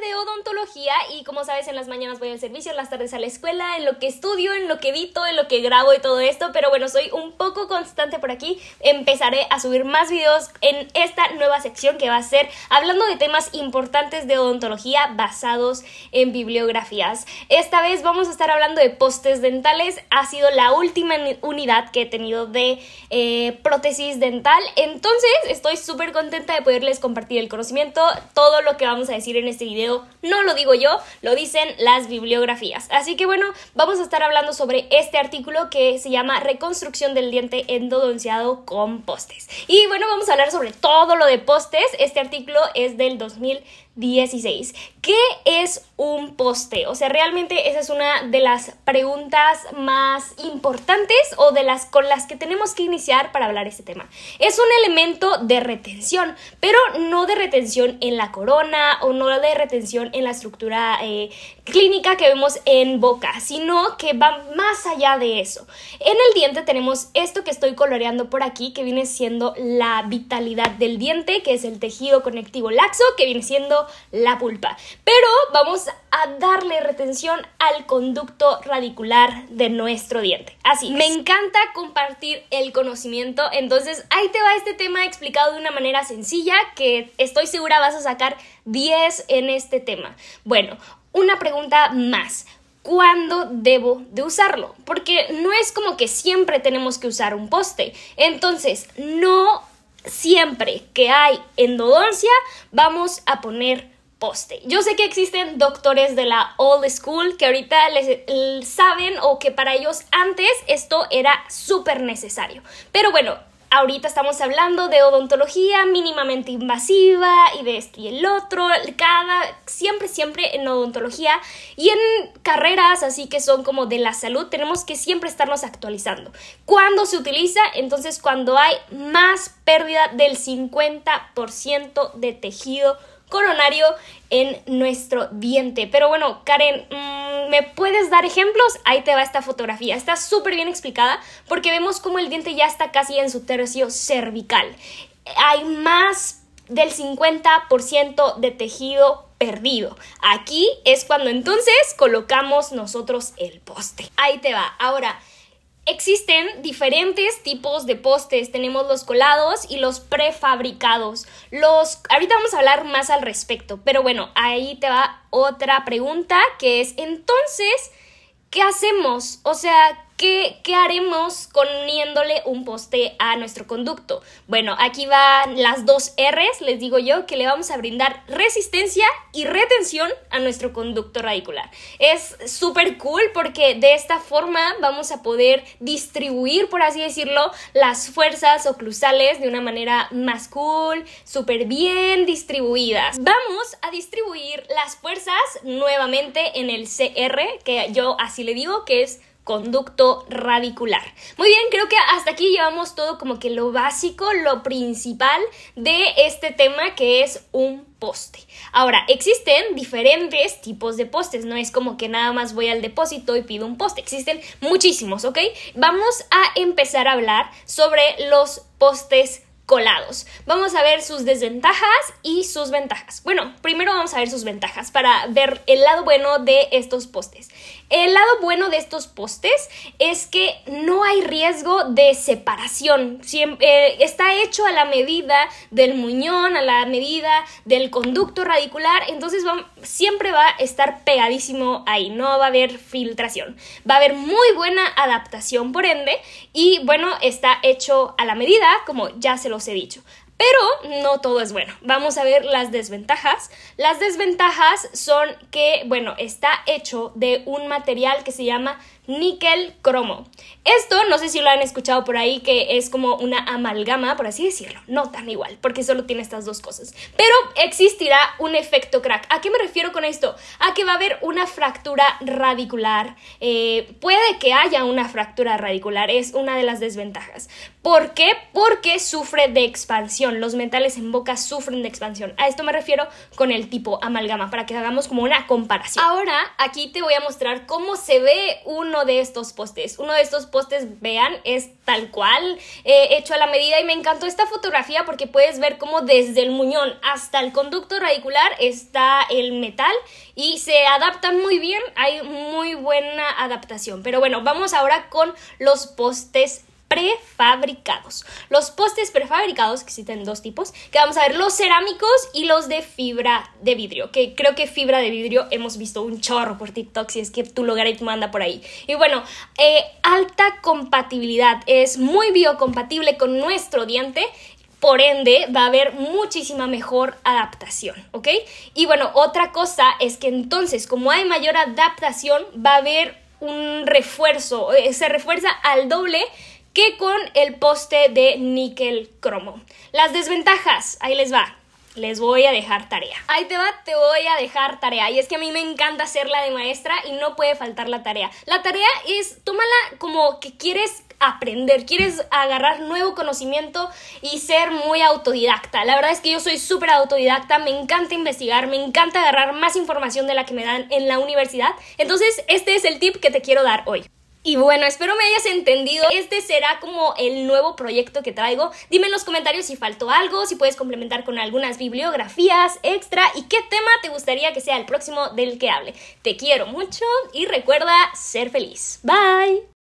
de odontología y como sabes en las mañanas voy al servicio, en las tardes a la escuela, en lo que estudio, en lo que edito, en lo que grabo y todo esto, pero bueno, soy un poco constante por aquí. Empezaré a subir más videos en esta nueva sección que va a ser hablando de temas importantes de odontología basados en bibliografías. Esta vez vamos a estar hablando de postes dentales. Ha sido la última unidad que he tenido de eh, prótesis dental. Entonces estoy súper contenta de poderles compartir el conocimiento, todo lo que vamos a decir en este este video no lo digo yo, lo dicen las bibliografías. Así que bueno, vamos a estar hablando sobre este artículo que se llama Reconstrucción del diente endodonciado con postes. Y bueno, vamos a hablar sobre todo lo de postes. Este artículo es del 2000 16. ¿Qué es un poste? O sea, realmente esa es una de las preguntas más importantes o de las con las que tenemos que iniciar para hablar este tema. Es un elemento de retención, pero no de retención en la corona o no de retención en la estructura eh, clínica que vemos en boca, sino que va más allá de eso. En el diente tenemos esto que estoy coloreando por aquí, que viene siendo la vitalidad del diente, que es el tejido conectivo laxo, que viene siendo la pulpa. Pero vamos a darle retención al conducto radicular de nuestro diente. Así, me encanta compartir el conocimiento, entonces ahí te va este tema explicado de una manera sencilla que estoy segura vas a sacar 10 en este tema. Bueno, una pregunta más cuándo debo de usarlo, porque no es como que siempre tenemos que usar un poste. Entonces, no siempre que hay endodoncia, vamos a poner poste. Yo sé que existen doctores de la old school que ahorita les saben o que para ellos antes esto era súper necesario. Pero bueno, ahorita estamos hablando de odontología mínimamente invasiva y de esto y el otro, cada, siempre, siempre en odontología y en carreras así que son como de la salud, tenemos que siempre estarnos actualizando. ¿Cuándo se utiliza? Entonces cuando hay más pérdida del 50% de tejido coronario en nuestro diente. Pero bueno, Karen, mm, ¿me puedes dar ejemplos? Ahí te va esta fotografía. Está súper bien explicada porque vemos cómo el diente ya está casi en su tercio cervical. Hay más del 50% de tejido perdido. Aquí es cuando entonces colocamos nosotros el poste. Ahí te va. Ahora, Existen diferentes tipos de postes. Tenemos los colados y los prefabricados. Los ahorita vamos a hablar más al respecto, pero bueno, ahí te va otra pregunta que es entonces ¿qué hacemos? O sea, ¿Qué, haremos poniéndole un poste a nuestro conducto? Bueno, aquí van las dos R's, les digo yo, que le vamos a brindar resistencia y retención a nuestro conducto radicular. Es súper cool porque de esta forma vamos a poder distribuir, por así decirlo, las fuerzas oclusales de una manera más cool, súper bien distribuidas. Vamos a distribuir las fuerzas nuevamente en el CR, que yo así le digo, que es conducto radicular. Muy bien, creo que hasta aquí llevamos todo como que lo básico, lo principal de este tema que es un poste. Ahora, existen diferentes tipos de postes, no es como que nada más voy al depósito y pido un poste, existen muchísimos, ¿ok? Vamos a empezar a hablar sobre los postes colados. Vamos a ver sus desventajas y sus ventajas. Bueno, primero vamos a ver sus ventajas para ver el lado bueno de estos postes. El lado bueno de estos postes es que no hay riesgo de separación. Eh, está hecho a la medida del muñón, a la medida del conducto radicular, entonces siempre va a estar pegadísimo ahí, no va a haber filtración. Va a haber muy buena adaptación por ende y bueno, está hecho a la medida, como ya se los he dicho. Pero no todo es bueno. Vamos a ver las desventajas. Las desventajas son que, bueno, está hecho de un material que se llama níquel, cromo. Esto, no sé si lo han escuchado por ahí, que es como una amalgama, por así decirlo, no tan igual, porque solo tiene estas dos cosas. Pero existirá un efecto crack. ¿A qué me refiero con esto? A que va a haber una fractura radicular. Eh, puede que haya una fractura radicular, es una de las desventajas. ¿Por qué? Porque sufre de expansión. Los metales en boca sufren de expansión. A esto me refiero con el tipo amalgama, para que hagamos como una comparación. Ahora, aquí te voy a mostrar cómo se ve un uno de estos postes. Uno de estos postes, vean, es tal cual eh, hecho a la medida y me encantó esta fotografía porque puedes ver cómo desde el muñón hasta el conducto radicular está el metal y se adaptan muy bien, hay muy buena adaptación. Pero bueno, vamos ahora con los postes prefabricados. Los postes prefabricados, que existen dos tipos, que vamos a ver los cerámicos y los de fibra de vidrio, que creo que fibra de vidrio hemos visto un chorro por TikTok, si es que tu logaritmo anda por ahí. Y bueno, eh, alta compatibilidad, es muy biocompatible con nuestro diente por ende, va a haber muchísima mejor adaptación, ¿ok? Y bueno, otra cosa es que entonces, como hay mayor adaptación, va a haber un refuerzo, eh, se refuerza al doble que con el poste de níquel cromo. Las desventajas, ahí les va. Les voy a dejar tarea. Ahí te va, te voy a dejar tarea. Y es que a mí me encanta ser la de maestra y no puede faltar la tarea. La tarea es, tómala como que quieres aprender, quieres agarrar nuevo conocimiento y ser muy autodidacta. La verdad es que yo soy súper autodidacta, me encanta investigar, me encanta agarrar más información de la que me dan en la universidad. Entonces, este es el tip que te quiero dar hoy. Y bueno, espero me hayas entendido. Este será como el nuevo proyecto que traigo. Dime en los comentarios si faltó algo, si puedes complementar con algunas bibliografías extra y qué tema te gustaría que sea el próximo del que hable. Te quiero mucho y recuerda ser feliz. Bye.